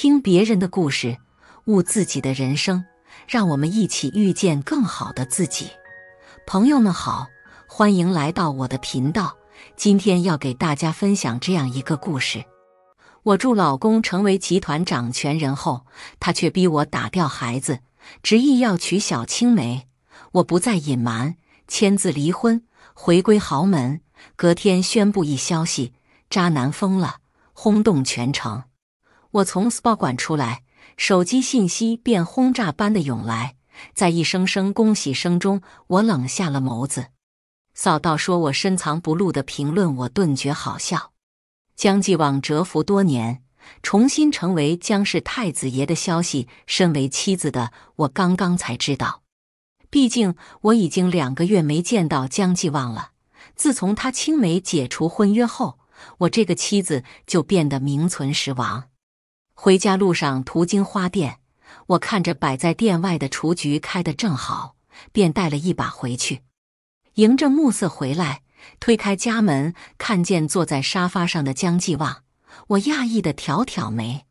听别人的故事，悟自己的人生，让我们一起遇见更好的自己。朋友们好，欢迎来到我的频道。今天要给大家分享这样一个故事：我祝老公成为集团掌权人后，他却逼我打掉孩子，执意要娶小青梅。我不再隐瞒，签字离婚，回归豪门。隔天宣布一消息，渣男疯了，轰动全城。我从 SPA 馆出来，手机信息便轰炸般的涌来。在一声声恭喜声中，我冷下了眸子，扫到说我深藏不露的评论，我顿觉好笑。江继望蛰伏多年，重新成为江氏太子爷的消息，身为妻子的我刚刚才知道。毕竟我已经两个月没见到江继望了。自从他青梅解除婚约后，我这个妻子就变得名存实亡。回家路上途经花店，我看着摆在店外的雏菊开得正好，便带了一把回去。迎着暮色回来，推开家门，看见坐在沙发上的江继旺，我讶异的挑挑眉。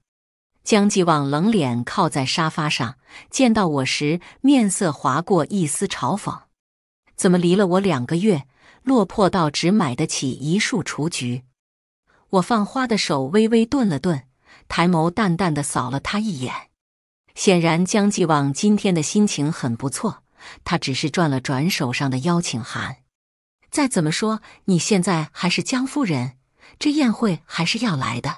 江继旺冷脸靠在沙发上，见到我时面色划过一丝嘲讽：“怎么离了我两个月，落魄到只买得起一束雏菊？”我放花的手微微顿了顿。抬眸淡淡的扫了他一眼，显然江继望今天的心情很不错。他只是转了转手上的邀请函，再怎么说你现在还是江夫人，这宴会还是要来的。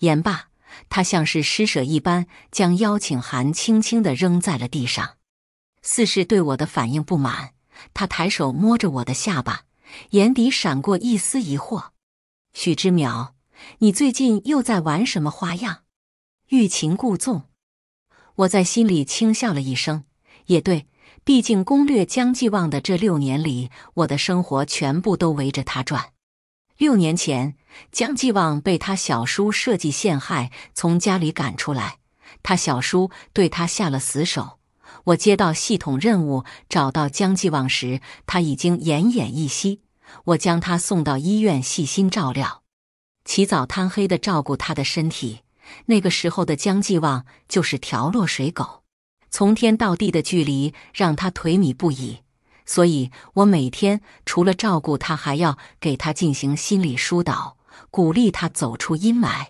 言罢，他像是施舍一般，将邀请函轻轻的扔在了地上，似是对我的反应不满。他抬手摸着我的下巴，眼底闪过一丝疑惑。许之淼。你最近又在玩什么花样？欲擒故纵，我在心里轻笑了一声。也对，毕竟攻略姜继望的这六年里，我的生活全部都围着他转。六年前，姜继望被他小叔设计陷害，从家里赶出来，他小叔对他下了死手。我接到系统任务，找到姜继望时，他已经奄奄一息，我将他送到医院，细心照料。起早贪黑的照顾他的身体，那个时候的江继旺就是条落水狗，从天到地的距离让他颓靡不已。所以，我每天除了照顾他，还要给他进行心理疏导，鼓励他走出阴霾。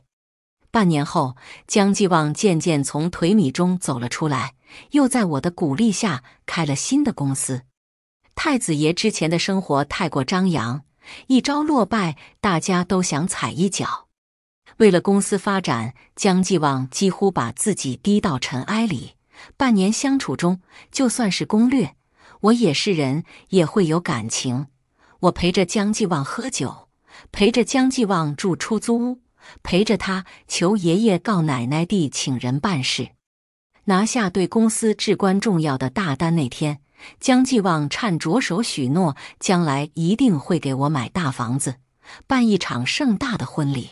半年后，江继旺渐渐从颓靡中走了出来，又在我的鼓励下开了新的公司。太子爷之前的生活太过张扬。一朝落败，大家都想踩一脚。为了公司发展，江继望几乎把自己低到尘埃里。半年相处中，就算是攻略，我也是人，也会有感情。我陪着江继旺喝酒，陪着江继旺住出租屋，陪着他求爷爷告奶奶地请人办事。拿下对公司至关重要的大单那天。江继望颤着手许诺，将来一定会给我买大房子，办一场盛大的婚礼。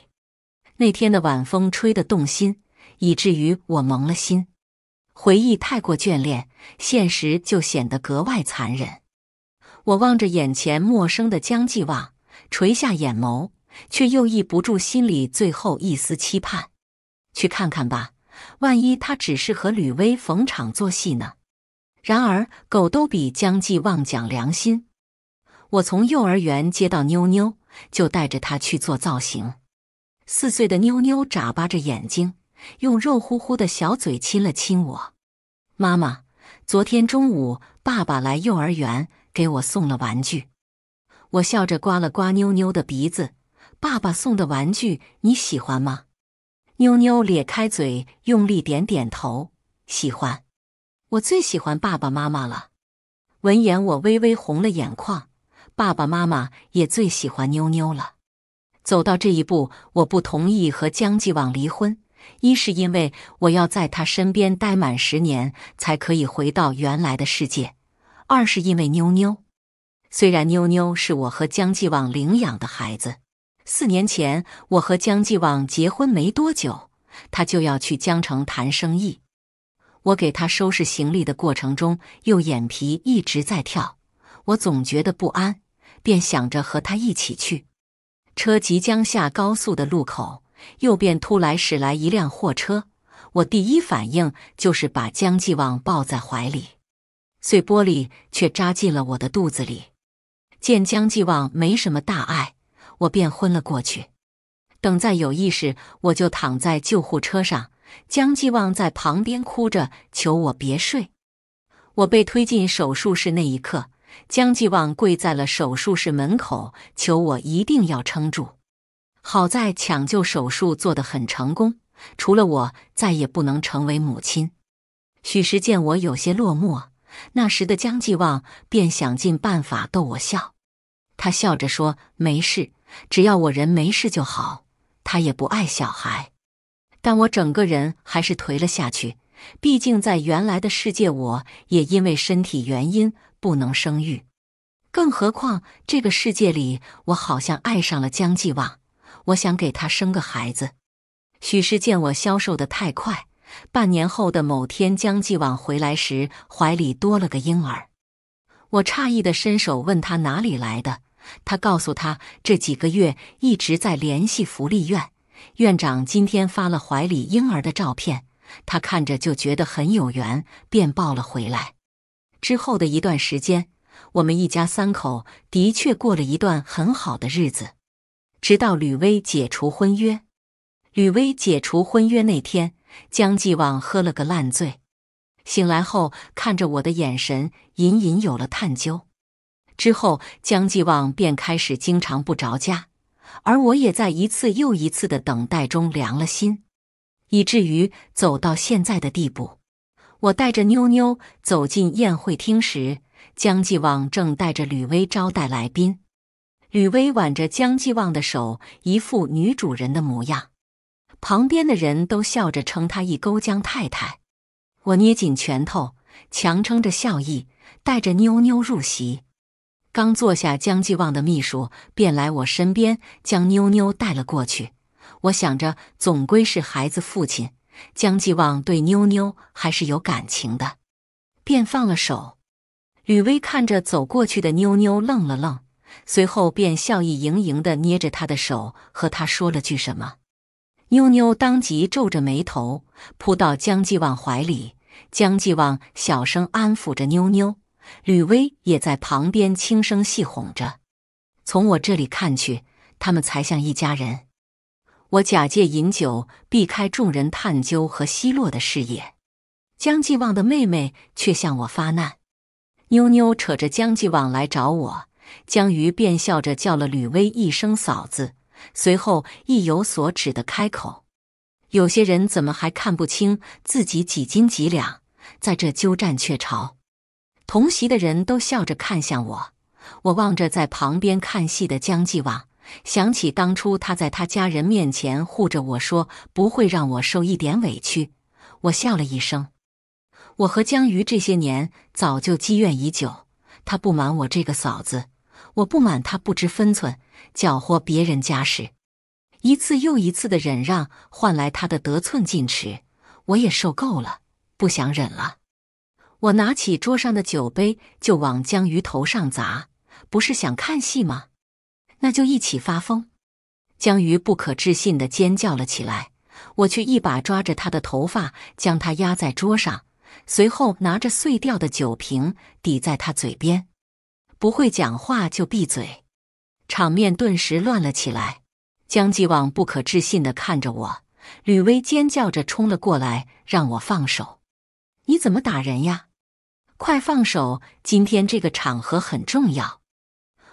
那天的晚风吹得动心，以至于我蒙了心。回忆太过眷恋，现实就显得格外残忍。我望着眼前陌生的江继望，垂下眼眸，却又抑不住心里最后一丝期盼。去看看吧，万一他只是和吕薇逢场作戏呢？然而，狗都比江继旺讲良心。我从幼儿园接到妞妞，就带着她去做造型。四岁的妞妞眨巴着眼睛，用肉乎乎的小嘴亲了亲我。妈妈，昨天中午爸爸来幼儿园给我送了玩具。我笑着刮了刮妞妞的鼻子。爸爸送的玩具你喜欢吗？妞妞咧开嘴，用力点点头，喜欢。我最喜欢爸爸妈妈了。闻言，我微微红了眼眶。爸爸妈妈也最喜欢妞妞了。走到这一步，我不同意和江继往离婚。一是因为我要在他身边待满十年才可以回到原来的世界；二是因为妞妞。虽然妞妞是我和江继往领养的孩子，四年前我和江继往结婚没多久，他就要去江城谈生意。我给他收拾行李的过程中，右眼皮一直在跳，我总觉得不安，便想着和他一起去。车即将下高速的路口，右边突来驶来一辆货车，我第一反应就是把江继望抱在怀里，碎玻璃却扎进了我的肚子里。见江继望没什么大碍，我便昏了过去。等再有意识，我就躺在救护车上。江继旺在旁边哭着求我别睡。我被推进手术室那一刻，江继旺跪在了手术室门口，求我一定要撑住。好在抢救手术做得很成功，除了我，再也不能成为母亲。许时见我有些落寞，那时的江继旺便想尽办法逗我笑。他笑着说：“没事，只要我人没事就好。”他也不爱小孩。但我整个人还是颓了下去，毕竟在原来的世界，我也因为身体原因不能生育，更何况这个世界里，我好像爱上了江继望。我想给他生个孩子。许是见我消瘦的太快，半年后的某天，江继望回来时怀里多了个婴儿，我诧异地伸手问他哪里来的，他告诉他这几个月一直在联系福利院。院长今天发了怀里婴儿的照片，他看着就觉得很有缘，便抱了回来。之后的一段时间，我们一家三口的确过了一段很好的日子。直到吕薇解除婚约，吕薇解除婚约那天，江继望喝了个烂醉，醒来后看着我的眼神隐隐有了探究。之后，江继望便开始经常不着家。而我也在一次又一次的等待中凉了心，以至于走到现在的地步。我带着妞妞走进宴会厅时，江继旺正带着吕薇招待来宾。吕薇挽着江继旺的手，一副女主人的模样，旁边的人都笑着称她一勾江太太。我捏紧拳头，强撑着笑意，带着妞妞入席。刚坐下，江继旺的秘书便来我身边，将妞妞带了过去。我想着，总归是孩子父亲，江继旺对妞妞还是有感情的，便放了手。吕薇看着走过去的妞妞，愣了愣，随后便笑意盈盈的捏着她的手，和她说了句什么。妞妞当即皱着眉头，扑到江继旺怀里。江继旺小声安抚着妞妞。吕薇也在旁边轻声细哄着。从我这里看去，他们才像一家人。我假借饮酒，避开众人探究和奚落的视野。江继望的妹妹却向我发难。妞妞扯着江继望来找我，江瑜便笑着叫了吕薇一声嫂子，随后意有所指的开口：“有些人怎么还看不清自己几斤几两，在这鸠占鹊巢？”同席的人都笑着看向我，我望着在旁边看戏的江继旺，想起当初他在他家人面前护着我说不会让我受一点委屈，我笑了一声。我和江瑜这些年早就积怨已久，他不满我这个嫂子，我不满他不知分寸，搅和别人家事，一次又一次的忍让换来他的得寸进尺，我也受够了，不想忍了。我拿起桌上的酒杯就往江鱼头上砸，不是想看戏吗？那就一起发疯！江鱼不可置信地尖叫了起来，我却一把抓着他的头发，将他压在桌上，随后拿着碎掉的酒瓶抵在他嘴边，不会讲话就闭嘴！场面顿时乱了起来。江继望不可置信地看着我，吕薇尖叫着冲了过来，让我放手！你怎么打人呀？快放手！今天这个场合很重要。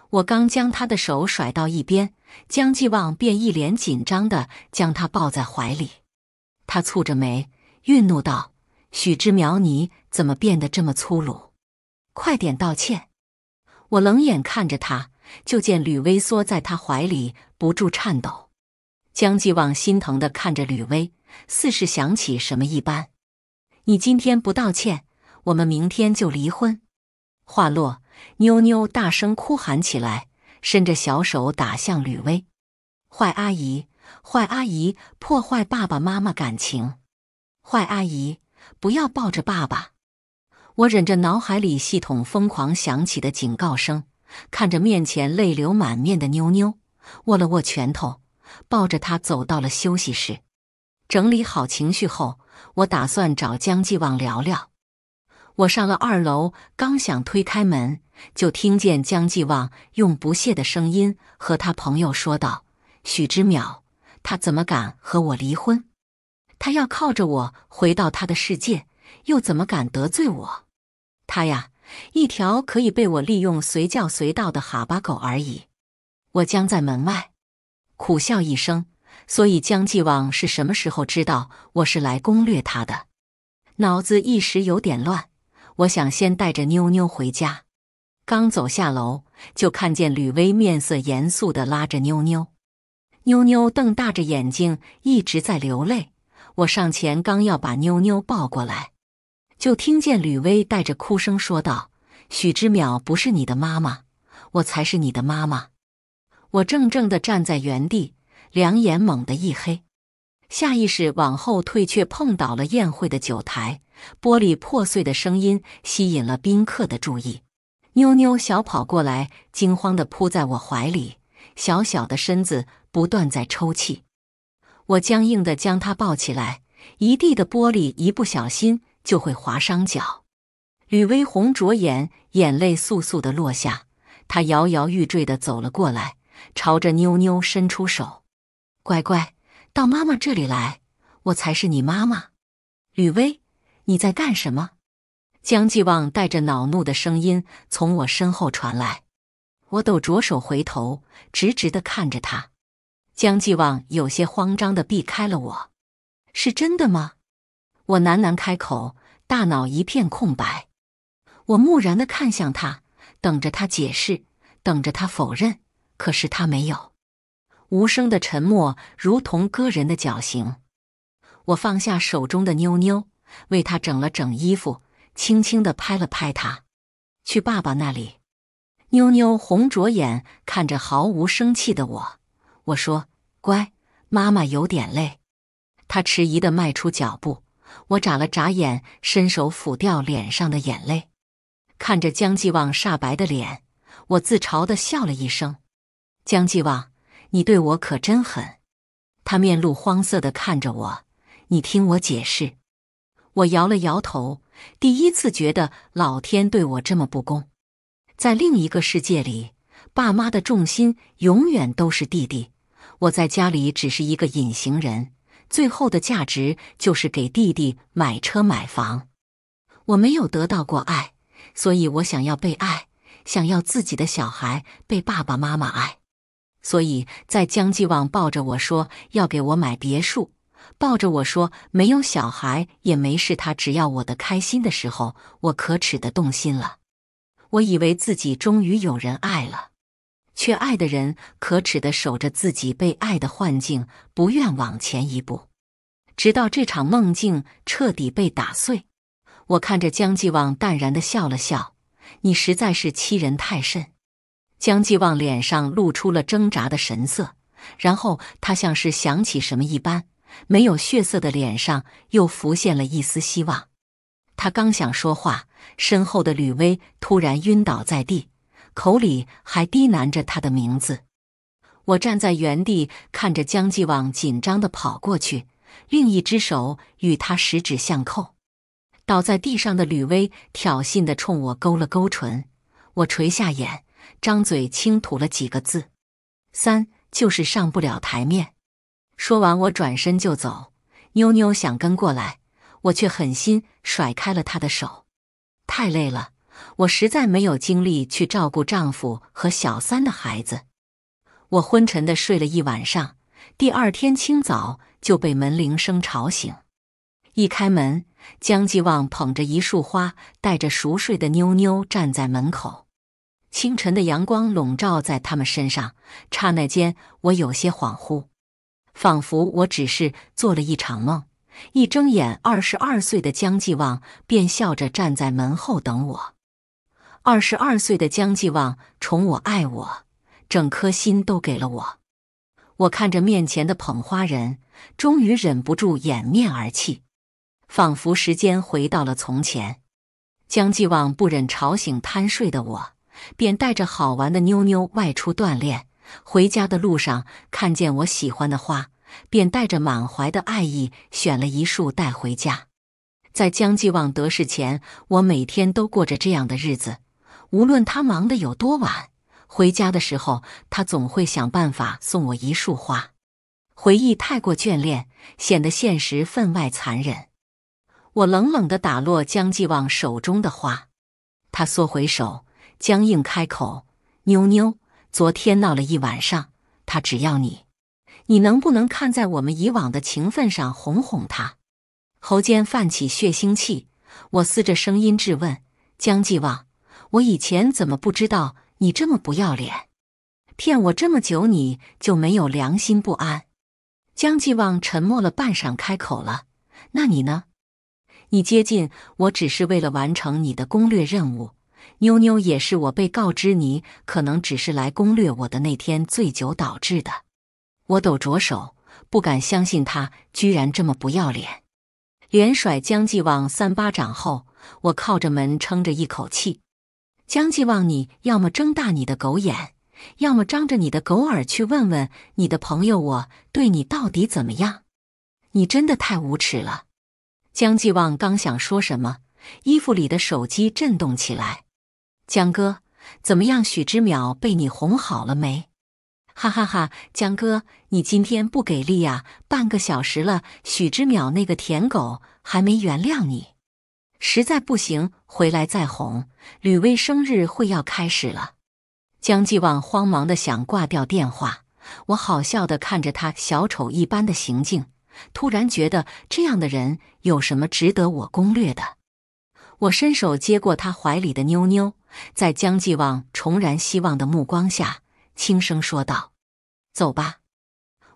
我刚将他的手甩到一边，江继望便一脸紧张的将他抱在怀里。他蹙着眉，愠怒道：“许之苗，你怎么变得这么粗鲁？快点道歉！”我冷眼看着他，就见吕薇缩在他怀里不住颤抖。江继望心疼的看着吕薇，似是想起什么一般：“你今天不道歉？”我们明天就离婚。话落，妞妞大声哭喊起来，伸着小手打向吕薇：“坏阿姨，坏阿姨，破坏爸爸妈妈感情！坏阿姨，不要抱着爸爸！”我忍着脑海里系统疯狂响起的警告声，看着面前泪流满面的妞妞，握了握拳头，抱着她走到了休息室。整理好情绪后，我打算找江继旺聊聊。我上了二楼，刚想推开门，就听见江继旺用不屑的声音和他朋友说道：“许之淼，他怎么敢和我离婚？他要靠着我回到他的世界，又怎么敢得罪我？他呀，一条可以被我利用、随叫随到的哈巴狗而已。”我僵在门外，苦笑一声。所以江继旺是什么时候知道我是来攻略他的？脑子一时有点乱。我想先带着妞妞回家，刚走下楼，就看见吕薇面色严肃的拉着妞妞，妞妞瞪大着眼睛，一直在流泪。我上前刚要把妞妞抱过来，就听见吕薇带着哭声说道：“许之淼不是你的妈妈，我才是你的妈妈。”我怔怔的站在原地，两眼猛地一黑，下意识往后退，却碰倒了宴会的酒台。玻璃破碎的声音吸引了宾客的注意。妞妞小跑过来，惊慌地扑在我怀里，小小的身子不断在抽泣。我僵硬地将她抱起来，一地的玻璃一不小心就会划伤脚。吕薇红着眼，眼泪簌簌地落下。她摇摇欲坠地走了过来，朝着妞妞伸出手：“乖乖，到妈妈这里来，我才是你妈妈。”吕薇。你在干什么？江继旺带着恼怒的声音从我身后传来。我抖着手回头，直直的看着他。江继旺有些慌张的避开了我。是真的吗？我喃喃开口，大脑一片空白。我木然的看向他，等着他解释，等着他否认。可是他没有。无声的沉默如同割人的绞刑。我放下手中的妞妞。为他整了整衣服，轻轻的拍了拍他，去爸爸那里。妞妞红着眼看着毫无生气的我，我说：“乖，妈妈有点累。”他迟疑的迈出脚步，我眨了眨眼，伸手抚掉脸上的眼泪，看着江继旺煞白的脸，我自嘲的笑了一声：“江继旺，你对我可真狠。”他面露慌色的看着我，你听我解释。我摇了摇头，第一次觉得老天对我这么不公。在另一个世界里，爸妈的重心永远都是弟弟，我在家里只是一个隐形人，最后的价值就是给弟弟买车买房。我没有得到过爱，所以我想要被爱，想要自己的小孩被爸爸妈妈爱。所以，在江继旺抱着我说要给我买别墅。抱着我说：“没有小孩也没事，他只要我的开心的时候，我可耻的动心了。我以为自己终于有人爱了，却爱的人可耻的守着自己被爱的幻境，不愿往前一步。直到这场梦境彻底被打碎，我看着江继望淡然的笑了笑：‘你实在是欺人太甚。’江继望脸上露出了挣扎的神色，然后他像是想起什么一般。”没有血色的脸上又浮现了一丝希望，他刚想说话，身后的吕薇突然晕倒在地，口里还低喃着他的名字。我站在原地看着江继望紧张的跑过去，另一只手与他十指相扣。倒在地上的吕薇挑衅的冲我勾了勾唇，我垂下眼，张嘴轻吐了几个字：“三就是上不了台面。”说完，我转身就走。妞妞想跟过来，我却狠心甩开了她的手。太累了，我实在没有精力去照顾丈夫和小三的孩子。我昏沉的睡了一晚上，第二天清早就被门铃声吵醒。一开门，江继旺捧着一束花，带着熟睡的妞妞站在门口。清晨的阳光笼罩在他们身上，刹那间，我有些恍惚。仿佛我只是做了一场梦，一睁眼，二十二岁的江继旺便笑着站在门后等我。二十二岁的江继旺宠我爱我，整颗心都给了我。我看着面前的捧花人，终于忍不住掩面而泣，仿佛时间回到了从前。江继旺不忍吵醒贪睡的我，便带着好玩的妞妞外出锻炼。回家的路上，看见我喜欢的花，便带着满怀的爱意选了一束带回家。在姜继望得势前，我每天都过着这样的日子。无论他忙得有多晚，回家的时候，他总会想办法送我一束花。回忆太过眷恋，显得现实分外残忍。我冷冷的打落姜继望手中的花，他缩回手，僵硬开口：“妞妞。”昨天闹了一晚上，他只要你，你能不能看在我们以往的情分上哄哄他？喉间泛起血腥气，我嘶着声音质问江继望：“我以前怎么不知道你这么不要脸？骗我这么久，你就没有良心不安？”江继望沉默了半晌，开口了：“那你呢？你接近我只是为了完成你的攻略任务。”妞妞也是我被告知你可能只是来攻略我的那天醉酒导致的。我抖着手，不敢相信他居然这么不要脸，连甩江继望三巴掌后，我靠着门撑着一口气。江继望，你要么睁大你的狗眼，要么张着你的狗耳去问问你的朋友我对你到底怎么样。你真的太无耻了！江继望刚想说什么，衣服里的手机震动起来。江哥，怎么样？许之淼被你哄好了没？哈哈哈！江哥，你今天不给力呀，半个小时了，许之淼那个舔狗还没原谅你。实在不行，回来再哄。吕薇生日会要开始了。江继旺慌忙的想挂掉电话，我好笑的看着他小丑一般的行径，突然觉得这样的人有什么值得我攻略的？我伸手接过他怀里的妞妞。在江继望重燃希望的目光下，轻声说道：“走吧。”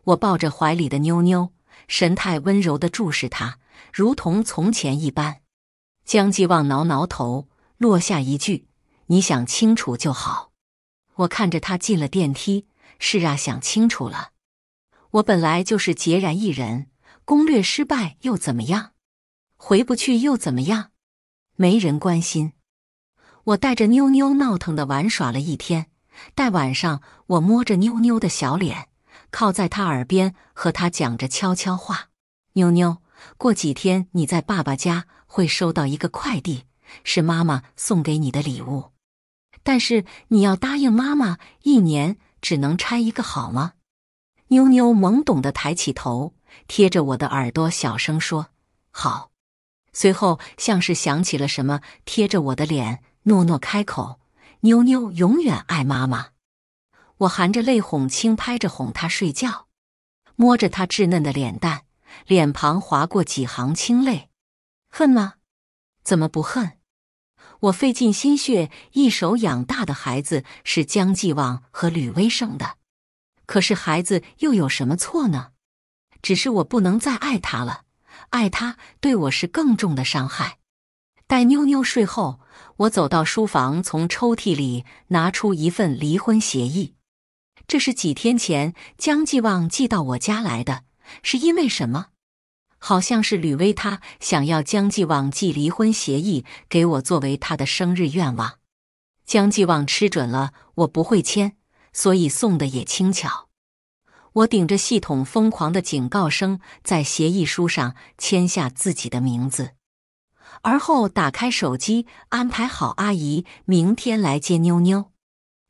我抱着怀里的妞妞，神态温柔地注视她，如同从前一般。江继望挠挠头，落下一句：“你想清楚就好。”我看着他进了电梯：“是啊，想清楚了。我本来就是孑然一人，攻略失败又怎么样？回不去又怎么样？没人关心。”我带着妞妞闹腾的玩耍了一天，待晚上，我摸着妞妞的小脸，靠在她耳边和她讲着悄悄话。妞妞，过几天你在爸爸家会收到一个快递，是妈妈送给你的礼物，但是你要答应妈妈，一年只能拆一个，好吗？妞妞懵懂的抬起头，贴着我的耳朵小声说：“好。”随后像是想起了什么，贴着我的脸。诺诺开口：“妞妞永远爱妈妈。”我含着泪哄，轻拍着哄她睡觉，摸着她稚嫩的脸蛋，脸庞划过几行清泪。恨吗？怎么不恨？我费尽心血一手养大的孩子是江继旺和吕薇生的，可是孩子又有什么错呢？只是我不能再爱他了，爱他对我是更重的伤害。待妞妞睡后。我走到书房，从抽屉里拿出一份离婚协议。这是几天前江继旺寄到我家来的，是因为什么？好像是吕薇，她想要江继旺寄离婚协议给我作为她的生日愿望。江继旺吃准了我不会签，所以送的也轻巧。我顶着系统疯狂的警告声，在协议书上签下自己的名字。而后打开手机，安排好阿姨明天来接妞妞。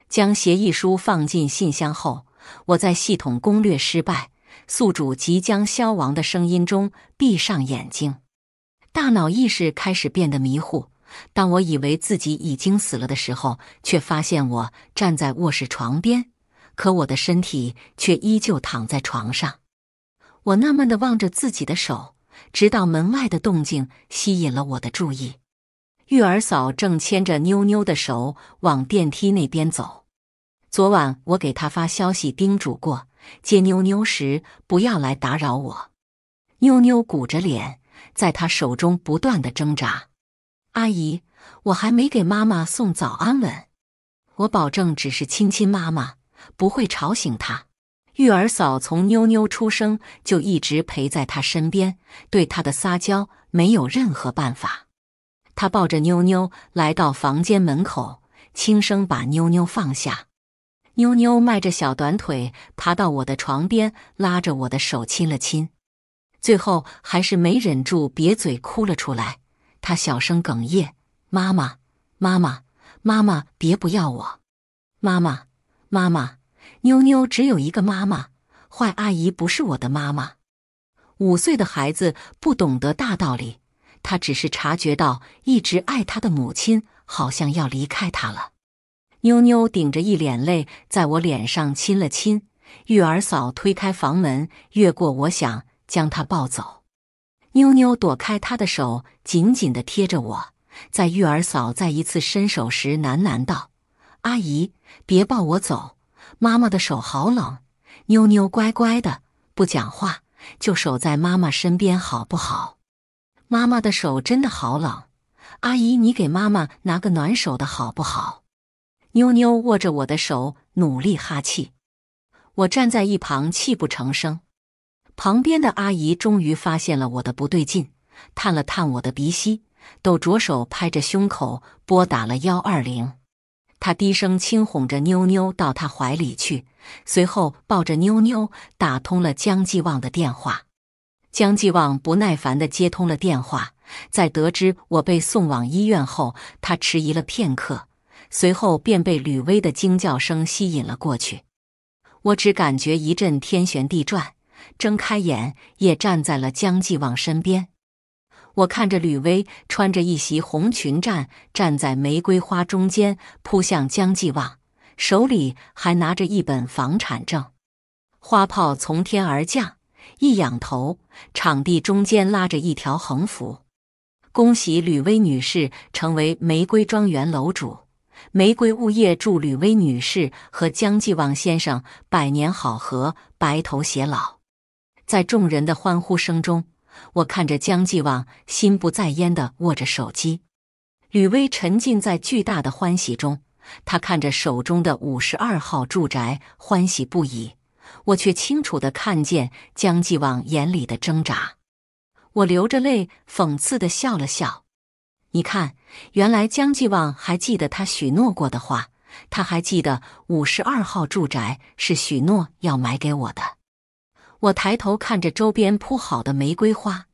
将协议书放进信箱后，我在系统攻略失败、宿主即将消亡的声音中闭上眼睛，大脑意识开始变得迷糊。当我以为自己已经死了的时候，却发现我站在卧室床边，可我的身体却依旧躺在床上。我纳闷地望着自己的手。直到门外的动静吸引了我的注意，玉儿嫂正牵着妞妞的手往电梯那边走。昨晚我给她发消息叮嘱过，接妞妞时不要来打扰我。妞妞鼓着脸，在她手中不断的挣扎。阿姨，我还没给妈妈送早安吻，我保证只是亲亲妈妈，不会吵醒她。玉儿嫂从妞妞出生就一直陪在她身边，对她的撒娇没有任何办法。她抱着妞妞来到房间门口，轻声把妞妞放下。妞妞迈着小短腿爬到我的床边，拉着我的手亲了亲，最后还是没忍住，瘪嘴哭了出来。她小声哽咽：“妈妈，妈妈，妈妈，别不要我，妈妈，妈妈。”妞妞只有一个妈妈，坏阿姨不是我的妈妈。五岁的孩子不懂得大道理，他只是察觉到一直爱他的母亲好像要离开他了。妞妞顶着一脸泪，在我脸上亲了亲。玉儿嫂推开房门，越过我，想将她抱走。妞妞躲开她的手，紧紧的贴着我。在玉儿嫂再一次伸手时，喃喃道：“阿姨，别抱我走。”妈妈的手好冷，妞妞乖乖的不讲话，就守在妈妈身边，好不好？妈妈的手真的好冷，阿姨，你给妈妈拿个暖手的好不好？妞妞握着我的手，努力哈气，我站在一旁泣不成声。旁边的阿姨终于发现了我的不对劲，探了探我的鼻息，抖着手拍着胸口，拨打了幺二零。他低声轻哄着妞妞到他怀里去，随后抱着妞妞打通了江继旺的电话。江继旺不耐烦地接通了电话，在得知我被送往医院后，他迟疑了片刻，随后便被吕薇的惊叫声吸引了过去。我只感觉一阵天旋地转，睁开眼也站在了江继旺身边。我看着吕薇穿着一袭红裙站站在玫瑰花中间，扑向江继旺，手里还拿着一本房产证。花炮从天而降，一仰头，场地中间拉着一条横幅：“恭喜吕薇女士成为玫瑰庄园楼主，玫瑰物业祝吕薇女士和江继旺先生百年好合，白头偕老。”在众人的欢呼声中。我看着江继望心不在焉的握着手机，吕薇沉浸在巨大的欢喜中，她看着手中的五十二号住宅，欢喜不已。我却清楚地看见江继望眼里的挣扎。我流着泪，讽刺地笑了笑。你看，原来江继望还记得他许诺过的话，他还记得五十二号住宅是许诺要买给我的。我抬头看着周边铺好的玫瑰花，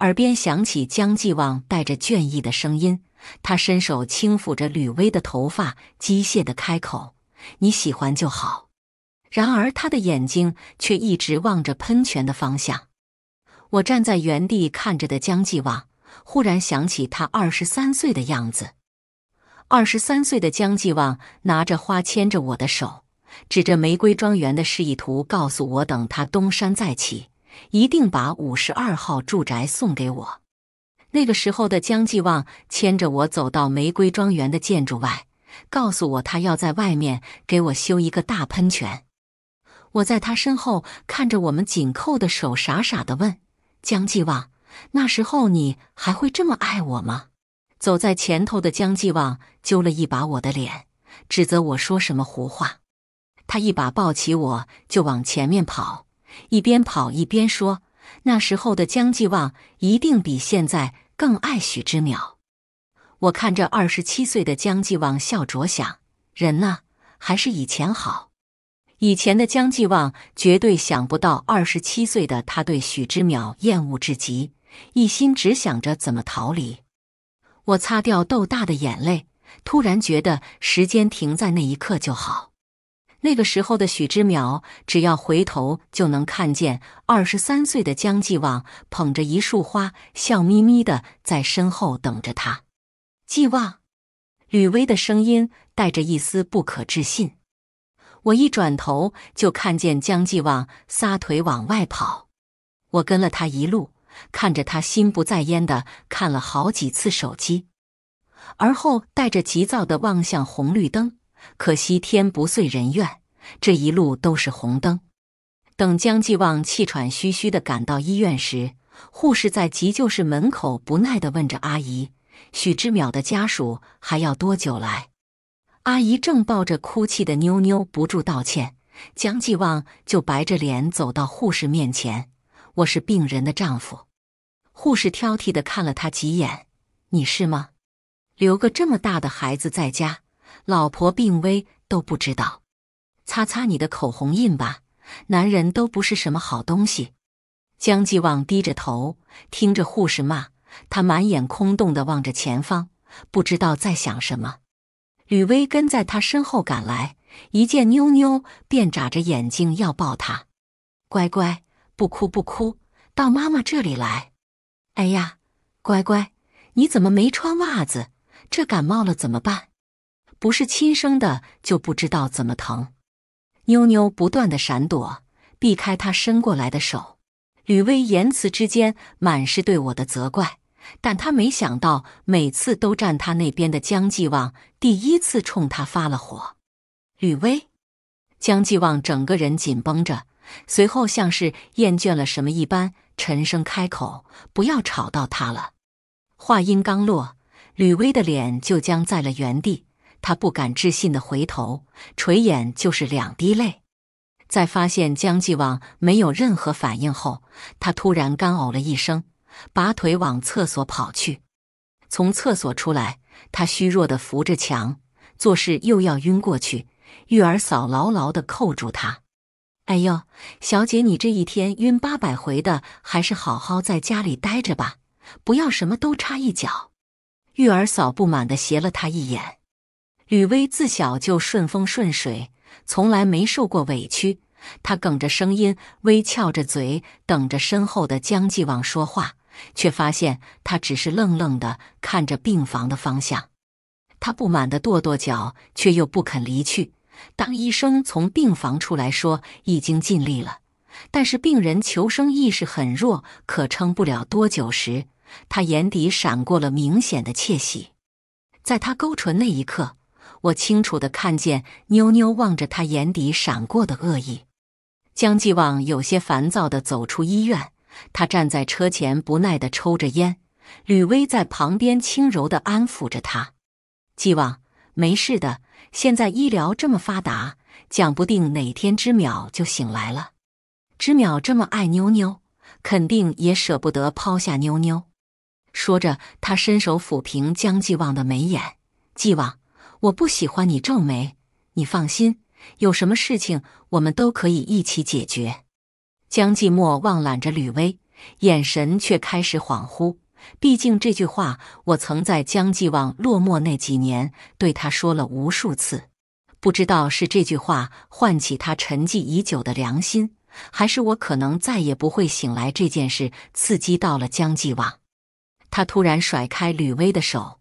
耳边响起江继望带着倦意的声音。他伸手轻抚着吕薇的头发，机械的开口：“你喜欢就好。”然而他的眼睛却一直望着喷泉的方向。我站在原地看着的江继望，忽然想起他二十三岁的样子。二十三岁的江继望拿着花牵着我的手。指着玫瑰庄园的示意图，告诉我等他东山再起，一定把五十二号住宅送给我。那个时候的江继旺牵着我走到玫瑰庄园的建筑外，告诉我他要在外面给我修一个大喷泉。我在他身后看着我们紧扣的手，傻傻的问江继旺：“那时候你还会这么爱我吗？”走在前头的江继旺揪了一把我的脸，指责我说什么胡话。他一把抱起我，就往前面跑，一边跑一边说：“那时候的江继旺一定比现在更爱许之淼。”我看着二十七岁的江继旺笑着想：“人呢，还是以前好。”以前的江继旺绝对想不到，二十七岁的他对许之淼厌恶至极，一心只想着怎么逃离。我擦掉豆大的眼泪，突然觉得时间停在那一刻就好。那个时候的许之淼，只要回头就能看见二十三岁的江继望捧着一束花，笑眯眯的在身后等着他。继望，吕薇的声音带着一丝不可置信。我一转头就看见江继望撒腿往外跑，我跟了他一路，看着他心不在焉的看了好几次手机，而后带着急躁的望向红绿灯。可惜天不遂人愿，这一路都是红灯。等江继望气喘吁吁地赶到医院时，护士在急救室门口不耐地问着：“阿姨，许之淼的家属还要多久来？”阿姨正抱着哭泣的妞妞不住道歉，江继望就白着脸走到护士面前：“我是病人的丈夫。”护士挑剔地看了他几眼：“你是吗？留个这么大的孩子在家？”老婆病危都不知道，擦擦你的口红印吧。男人都不是什么好东西。江继旺低着头听着护士骂他，满眼空洞的望着前方，不知道在想什么。吕薇跟在他身后赶来，一见妞妞便眨着眼睛要抱她。乖乖，不哭不哭，到妈妈这里来。哎呀，乖乖，你怎么没穿袜子？这感冒了怎么办？不是亲生的就不知道怎么疼，妞妞不断的闪躲，避开他伸过来的手。吕薇言辞之间满是对我的责怪，但他没想到每次都站他那边的江继望第一次冲他发了火。吕薇，江继望整个人紧绷着，随后像是厌倦了什么一般，沉声开口：“不要吵到他了。”话音刚落，吕薇的脸就僵在了原地。他不敢置信的回头，垂眼就是两滴泪。在发现江继望没有任何反应后，他突然干呕了一声，拔腿往厕所跑去。从厕所出来，他虚弱的扶着墙，做事又要晕过去。玉儿嫂牢牢的扣住他：“哎呦，小姐，你这一天晕八百回的，还是好好在家里待着吧，不要什么都插一脚。”玉儿嫂不满的斜了他一眼。吕薇自小就顺风顺水，从来没受过委屈。她哽着声音，微翘着嘴，等着身后的江继望说话，却发现他只是愣愣的看着病房的方向。他不满地跺跺脚，却又不肯离去。当医生从病房出来，说已经尽力了，但是病人求生意识很弱，可撑不了多久时，他眼底闪过了明显的窃喜。在他勾唇那一刻。我清楚的看见妞妞望着他眼底闪过的恶意。江继望有些烦躁的走出医院，他站在车前不耐的抽着烟。吕薇在旁边轻柔的安抚着他：“继望，没事的。现在医疗这么发达，讲不定哪天知淼就醒来了。知淼这么爱妞妞，肯定也舍不得抛下妞妞。”说着，他伸手抚平江继望的眉眼，继望。我不喜欢你皱眉，你放心，有什么事情我们都可以一起解决。江继墨望揽着吕薇，眼神却开始恍惚。毕竟这句话，我曾在江继望落寞那几年对他说了无数次。不知道是这句话唤起他沉寂已久的良心，还是我可能再也不会醒来这件事刺激到了江继望。他突然甩开吕薇的手。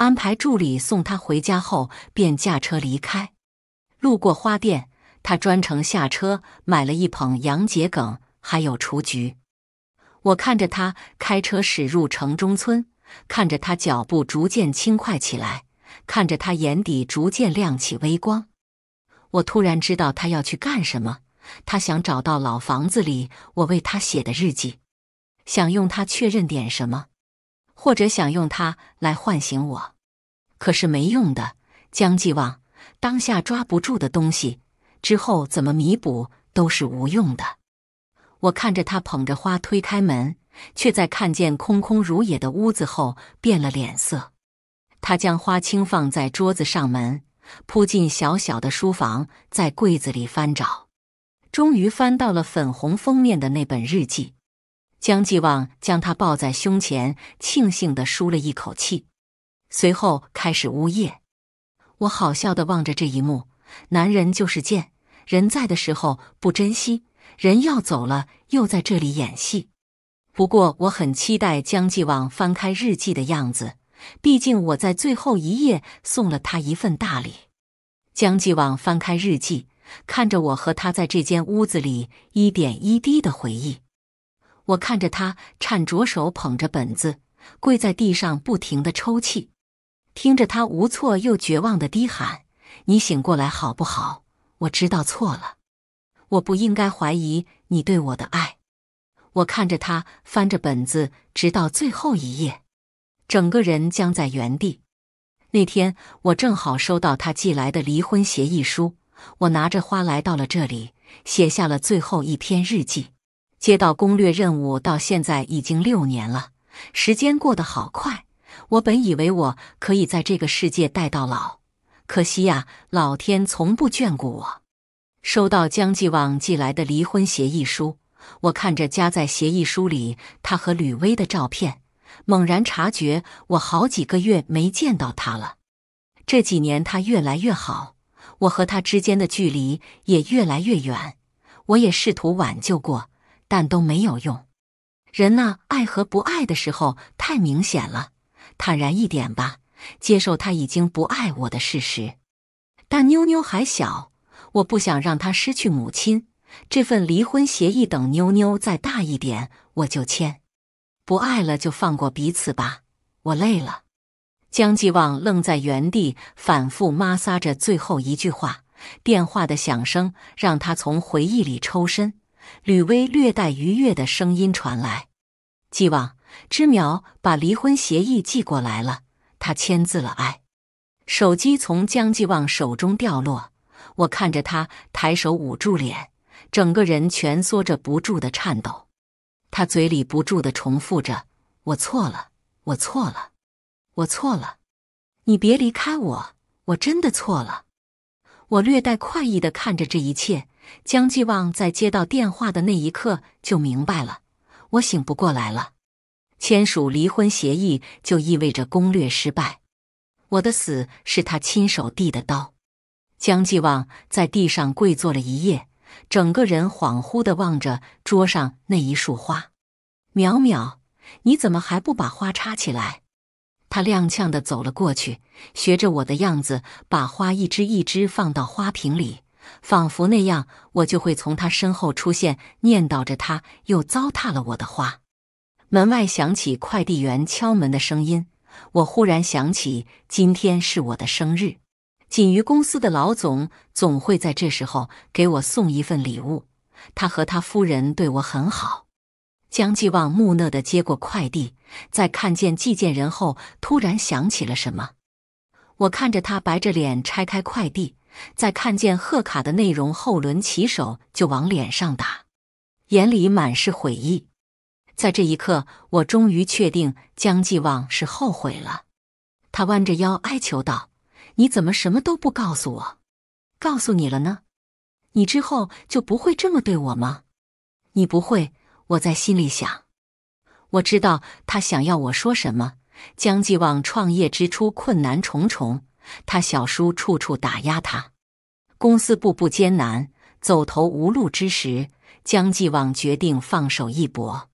安排助理送他回家后，便驾车离开。路过花店，他专程下车买了一捧洋桔梗，还有雏菊。我看着他开车驶入城中村，看着他脚步逐渐轻快起来，看着他眼底逐渐亮起微光。我突然知道他要去干什么。他想找到老房子里我为他写的日记，想用它确认点什么。或者想用它来唤醒我，可是没用的。江继忘，当下抓不住的东西，之后怎么弥补都是无用的。我看着他捧着花推开门，却在看见空空如也的屋子后变了脸色。他将花轻放在桌子上门，扑进小小的书房，在柜子里翻找，终于翻到了粉红封面的那本日记。江继望将他抱在胸前，庆幸地舒了一口气，随后开始呜咽。我好笑地望着这一幕，男人就是贱，人在的时候不珍惜，人要走了又在这里演戏。不过我很期待江继望翻开日记的样子，毕竟我在最后一页送了他一份大礼。江继望翻开日记，看着我和他在这间屋子里一点一滴的回忆。我看着他颤着手捧着本子，跪在地上不停的抽泣，听着他无措又绝望的低喊：“你醒过来好不好？我知道错了，我不应该怀疑你对我的爱。”我看着他翻着本子直到最后一页，整个人僵在原地。那天我正好收到他寄来的离婚协议书，我拿着花来到了这里，写下了最后一篇日记。接到攻略任务到现在已经六年了，时间过得好快。我本以为我可以在这个世界待到老，可惜呀，老天从不眷顾我。收到江继望寄来的离婚协议书，我看着夹在协议书里他和吕薇的照片，猛然察觉我好几个月没见到他了。这几年他越来越好，我和他之间的距离也越来越远。我也试图挽救过。但都没有用。人呐，爱和不爱的时候太明显了，坦然一点吧，接受他已经不爱我的事实。但妞妞还小，我不想让她失去母亲。这份离婚协议等妞妞再大一点，我就签。不爱了就放过彼此吧，我累了。江继望愣在原地，反复摩挲着最后一句话。电话的响声让他从回忆里抽身。吕薇略带愉悦的声音传来：“纪望，支淼把离婚协议寄过来了，他签字了。”哎，手机从江继望手中掉落，我看着他，抬手捂住脸，整个人蜷缩着，不住的颤抖。他嘴里不住的重复着：“我错了，我错了，我错了，你别离开我，我真的错了。”我略带快意的看着这一切。江继旺在接到电话的那一刻就明白了，我醒不过来了。签署离婚协议就意味着攻略失败，我的死是他亲手递的刀。江继旺在地上跪坐了一夜，整个人恍惚地望着桌上那一束花。淼淼，你怎么还不把花插起来？他踉跄地走了过去，学着我的样子，把花一支一支放到花瓶里。仿佛那样，我就会从他身后出现，念叨着他又糟蹋了我的花。门外响起快递员敲门的声音，我忽然想起今天是我的生日。锦瑜公司的老总总会在这时候给我送一份礼物。他和他夫人对我很好。江继望木讷地接过快递，在看见寄件人后，突然想起了什么。我看着他白着脸拆开快递。在看见贺卡的内容后，抡起手就往脸上打，眼里满是悔意。在这一刻，我终于确定江继望是后悔了。他弯着腰哀求道：“你怎么什么都不告诉我？告诉你了呢，你之后就不会这么对我吗？你不会。”我在心里想。我知道他想要我说什么。江继望创业之初困难重重。他小叔处处打压他，公司步步艰难，走投无路之时，江继旺决定放手一搏。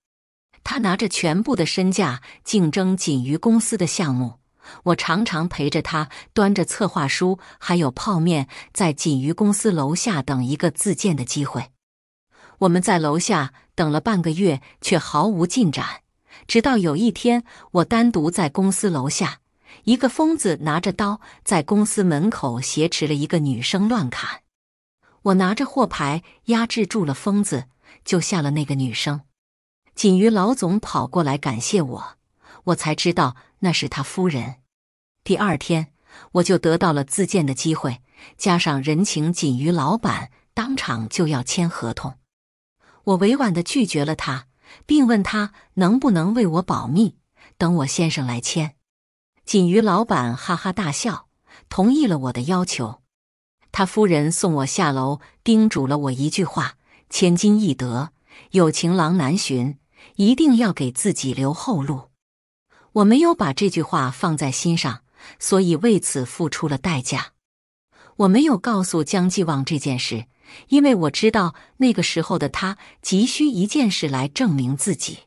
他拿着全部的身价竞争锦瑜公司的项目。我常常陪着他，端着策划书，还有泡面，在锦瑜公司楼下等一个自荐的机会。我们在楼下等了半个月，却毫无进展。直到有一天，我单独在公司楼下。一个疯子拿着刀在公司门口挟持了一个女生乱砍，我拿着货牌压制住了疯子，救下了那个女生。锦瑜老总跑过来感谢我，我才知道那是他夫人。第二天我就得到了自荐的机会，加上人情，锦瑜老板当场就要签合同，我委婉的拒绝了他，并问他能不能为我保密，等我先生来签。锦鱼老板哈哈大笑，同意了我的要求。他夫人送我下楼，叮嘱了我一句话：“千金易得，有情郎难寻，一定要给自己留后路。”我没有把这句话放在心上，所以为此付出了代价。我没有告诉江继旺这件事，因为我知道那个时候的他急需一件事来证明自己。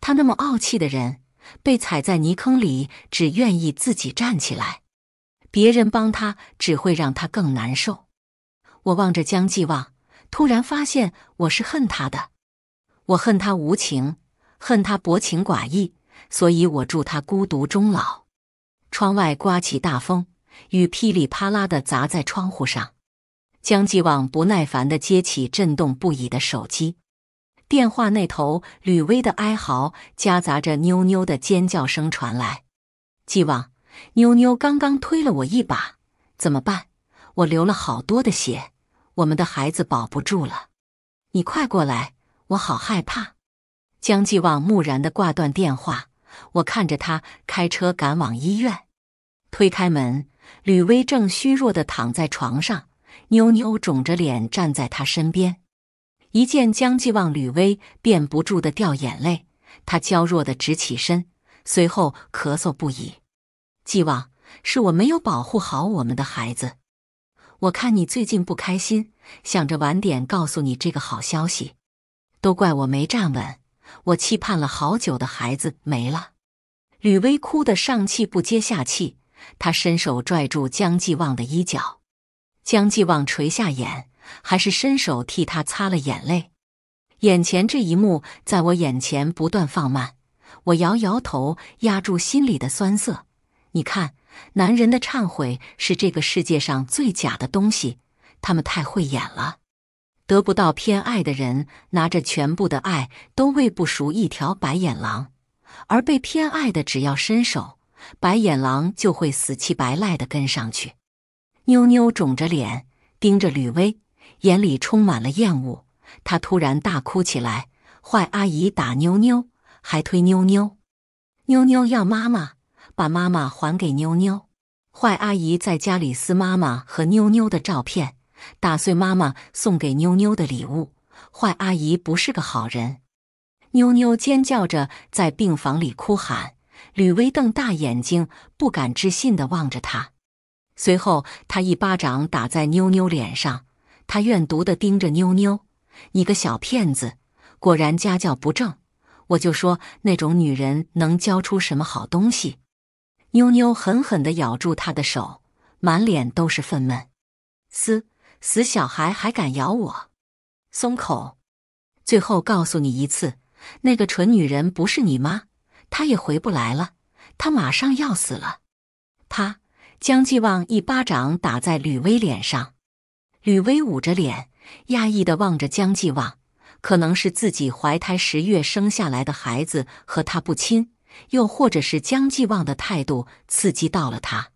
他那么傲气的人。被踩在泥坑里，只愿意自己站起来，别人帮他只会让他更难受。我望着江继望，突然发现我是恨他的，我恨他无情，恨他薄情寡义，所以我祝他孤独终老。窗外刮起大风，雨噼里啪啦地砸在窗户上。江继望不耐烦地接起震动不已的手机。电话那头，吕薇的哀嚎夹杂着妞妞的尖叫声传来。继望，妞妞刚刚推了我一把，怎么办？我流了好多的血，我们的孩子保不住了。你快过来，我好害怕。江继望木然的挂断电话，我看着他开车赶往医院。推开门，吕薇正虚弱的躺在床上，妞妞肿着脸站在他身边。一见江继望，吕薇便不住的掉眼泪。她娇弱的直起身，随后咳嗽不已。继望，是我没有保护好我们的孩子。我看你最近不开心，想着晚点告诉你这个好消息。都怪我没站稳，我期盼了好久的孩子没了。吕薇哭得上气不接下气，她伸手拽住江继望的衣角。江继望垂下眼。还是伸手替他擦了眼泪。眼前这一幕在我眼前不断放慢，我摇摇头，压住心里的酸涩。你看，男人的忏悔是这个世界上最假的东西，他们太会演了。得不到偏爱的人，拿着全部的爱都喂不熟一条白眼狼，而被偏爱的只要伸手，白眼狼就会死乞白赖地跟上去。妞妞肿着脸盯着吕薇。眼里充满了厌恶，她突然大哭起来。坏阿姨打妞妞，还推妞妞。妞妞要妈妈，把妈妈还给妞妞。坏阿姨在家里撕妈妈和妞妞的照片，打碎妈妈送给妞妞的礼物。坏阿姨不是个好人。妞妞尖叫着在病房里哭喊，吕薇瞪大眼睛，不敢置信地望着她。随后，她一巴掌打在妞妞脸上。他怨毒地盯着妞妞：“你个小骗子，果然家教不正。我就说那种女人能教出什么好东西。”妞妞狠狠地咬住他的手，满脸都是愤懑：“死死小孩还敢咬我！松口！最后告诉你一次，那个蠢女人不是你妈，她也回不来了，她马上要死了。”啪！江继旺一巴掌打在吕薇脸上。吕薇捂着脸，讶异的望着江继望。可能是自己怀胎十月生下来的孩子和他不亲，又或者是江继望的态度刺激到了他。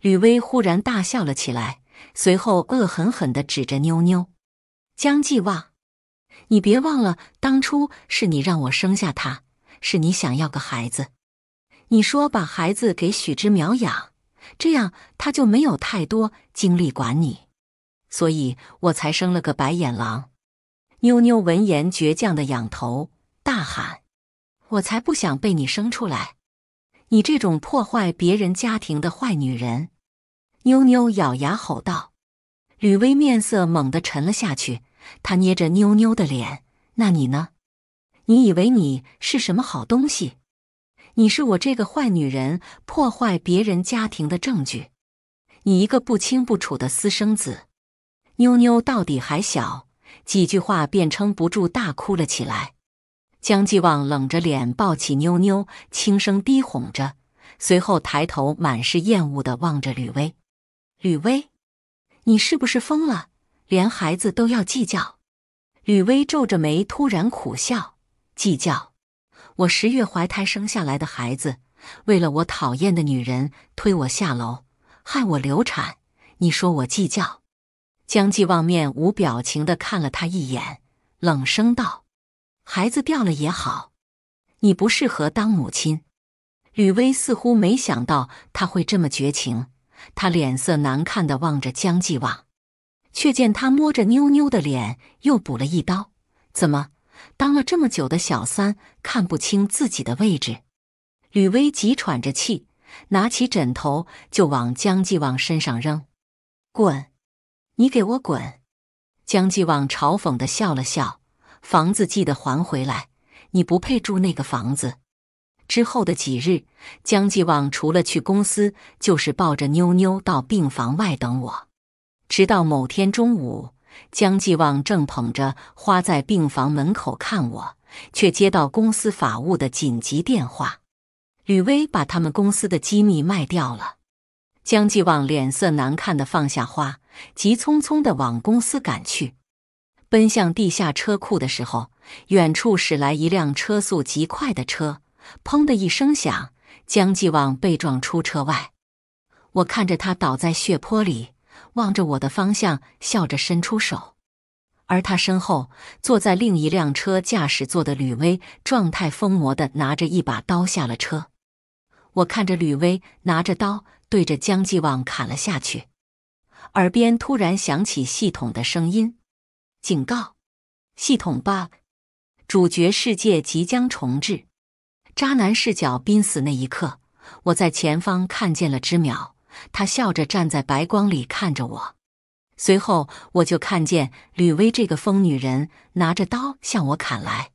吕薇忽然大笑了起来，随后恶狠狠的指着妞妞：“江继望，你别忘了，当初是你让我生下他，是你想要个孩子。你说把孩子给许之苗养，这样他就没有太多精力管你。”所以我才生了个白眼狼。妞妞闻言，倔强的仰头大喊：“我才不想被你生出来！你这种破坏别人家庭的坏女人！”妞妞咬牙吼道。吕薇面色猛地沉了下去，她捏着妞妞的脸：“那你呢？你以为你是什么好东西？你是我这个坏女人破坏别人家庭的证据？你一个不清不楚的私生子！”妞妞到底还小，几句话便撑不住，大哭了起来。江继旺冷着脸抱起妞妞，轻声低哄着，随后抬头满是厌恶的望着吕薇：“吕薇，你是不是疯了？连孩子都要计较？”吕薇皱着眉，突然苦笑：“计较？我十月怀胎生下来的孩子，为了我讨厌的女人推我下楼，害我流产，你说我计较？”江继望面无表情的看了他一眼，冷声道：“孩子掉了也好，你不适合当母亲。”吕薇似乎没想到他会这么绝情，他脸色难看的望着江继望，却见他摸着妞妞的脸，又补了一刀。怎么，当了这么久的小三，看不清自己的位置？吕薇急喘着气，拿起枕头就往江继望身上扔：“滚！”你给我滚！江继望嘲讽的笑了笑。房子记得还回来，你不配住那个房子。之后的几日，江继望除了去公司，就是抱着妞妞到病房外等我。直到某天中午，江继望正捧着花在病房门口看我，却接到公司法务的紧急电话：吕薇把他们公司的机密卖掉了。江继望脸色难看的放下花。急匆匆地往公司赶去，奔向地下车库的时候，远处驶来一辆车速极快的车，砰的一声响，江继旺被撞出车外。我看着他倒在血泊里，望着我的方向，笑着伸出手。而他身后，坐在另一辆车驾驶座的吕薇，状态疯魔的拿着一把刀下了车。我看着吕薇拿着刀对着江继旺砍了下去。耳边突然响起系统的声音：“警告，系统 bug，主角世界即将重置。”渣男视角濒死那一刻，我在前方看见了知淼，他笑着站在白光里看着我。随后我就看见吕薇这个疯女人拿着刀向我砍来。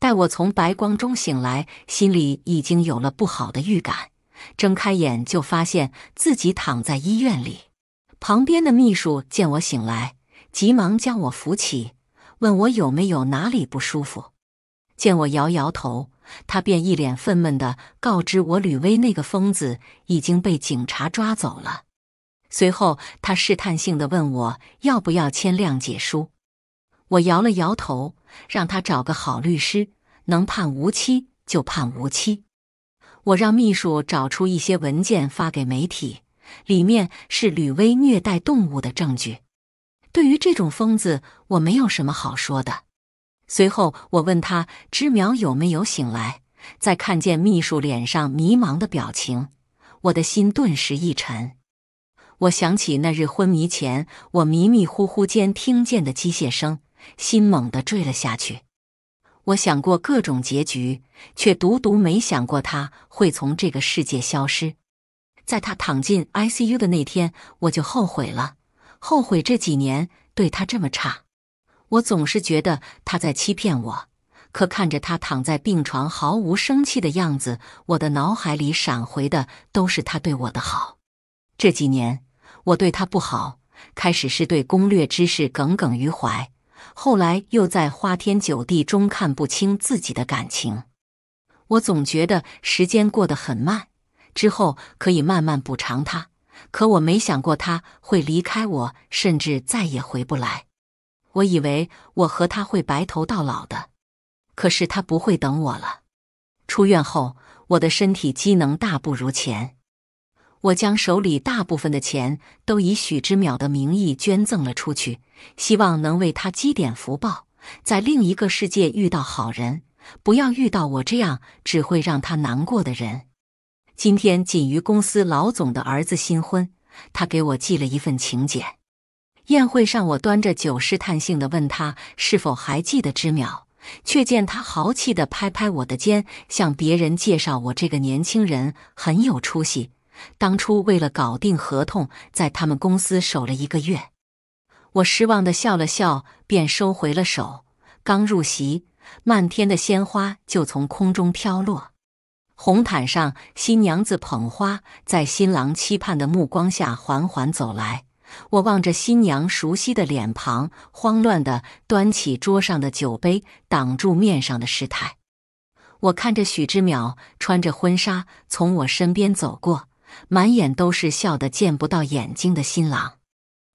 待我从白光中醒来，心里已经有了不好的预感。睁开眼就发现自己躺在医院里。旁边的秘书见我醒来，急忙将我扶起，问我有没有哪里不舒服。见我摇摇头，他便一脸愤懑地告知我：吕威那个疯子已经被警察抓走了。随后，他试探性地问我要不要签谅解书。我摇了摇头，让他找个好律师，能判无期就判无期。我让秘书找出一些文件发给媒体。里面是吕薇虐待动物的证据。对于这种疯子，我没有什么好说的。随后，我问他：“知苗有没有醒来？”在看见秘书脸上迷茫的表情，我的心顿时一沉。我想起那日昏迷前，我迷迷糊糊间听见的机械声，心猛地坠了下去。我想过各种结局，却独独没想过他会从这个世界消失。在他躺进 ICU 的那天，我就后悔了，后悔这几年对他这么差。我总是觉得他在欺骗我，可看着他躺在病床毫无生气的样子，我的脑海里闪回的都是他对我的好。这几年我对他不好，开始是对攻略之事耿耿于怀，后来又在花天酒地中看不清自己的感情。我总觉得时间过得很慢。之后可以慢慢补偿他，可我没想过他会离开我，甚至再也回不来。我以为我和他会白头到老的，可是他不会等我了。出院后，我的身体机能大不如前。我将手里大部分的钱都以许之淼的名义捐赠了出去，希望能为他积点福报，在另一个世界遇到好人，不要遇到我这样只会让他难过的人。今天仅于公司老总的儿子新婚，他给我寄了一份请柬。宴会上，我端着酒，试探性地问他是否还记得知淼，却见他豪气地拍拍我的肩，向别人介绍我这个年轻人很有出息。当初为了搞定合同，在他们公司守了一个月。我失望地笑了笑，便收回了手。刚入席，漫天的鲜花就从空中飘落。红毯上，新娘子捧花在新郎期盼的目光下缓缓走来。我望着新娘熟悉的脸庞，慌乱地端起桌上的酒杯，挡住面上的失态。我看着许之淼穿着婚纱从我身边走过，满眼都是笑得见不到眼睛的新郎。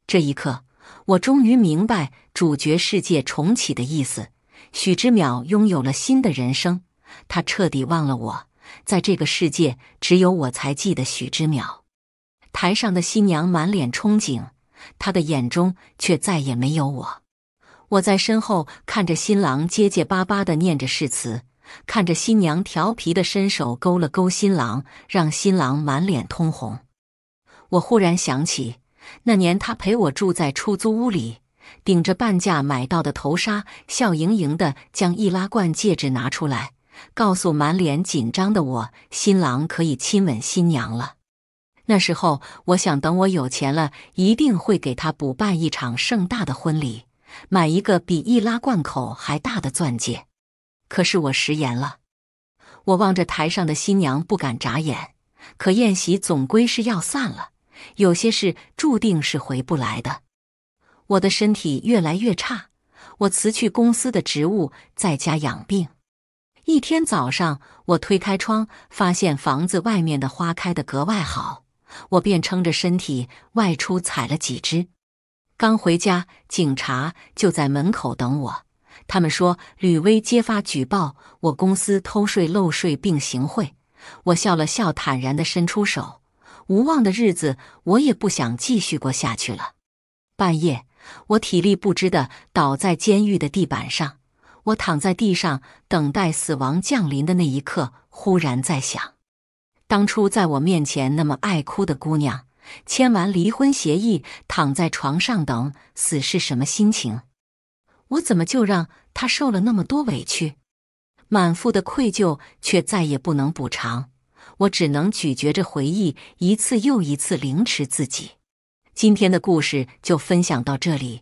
这一刻，我终于明白“主角世界重启”的意思。许之淼拥有了新的人生，他彻底忘了我。在这个世界，只有我才记得许之淼。台上的新娘满脸憧憬，她的眼中却再也没有我。我在身后看着新郎结结巴巴的念着誓词，看着新娘调皮的伸手勾了勾新郎，让新郎满脸通红。我忽然想起那年他陪我住在出租屋里，顶着半价买到的头纱，笑盈盈的将易拉罐戒指拿出来。告诉满脸紧张的我，新郎可以亲吻新娘了。那时候，我想等我有钱了，一定会给她补办一场盛大的婚礼，买一个比易拉罐口还大的钻戒。可是我食言了。我望着台上的新娘，不敢眨眼。可宴席总归是要散了，有些事注定是回不来的。我的身体越来越差，我辞去公司的职务，在家养病。一天早上，我推开窗，发现房子外面的花开得格外好，我便撑着身体外出采了几枝。刚回家，警察就在门口等我。他们说吕薇揭发举报我公司偷税漏税并行贿。我笑了笑，坦然地伸出手。无望的日子，我也不想继续过下去了。半夜，我体力不支地倒在监狱的地板上。我躺在地上等待死亡降临的那一刻，忽然在想，当初在我面前那么爱哭的姑娘，签完离婚协议躺在床上等死是什么心情？我怎么就让她受了那么多委屈？满腹的愧疚却再也不能补偿，我只能咀嚼着回忆，一次又一次凌迟自己。今天的故事就分享到这里。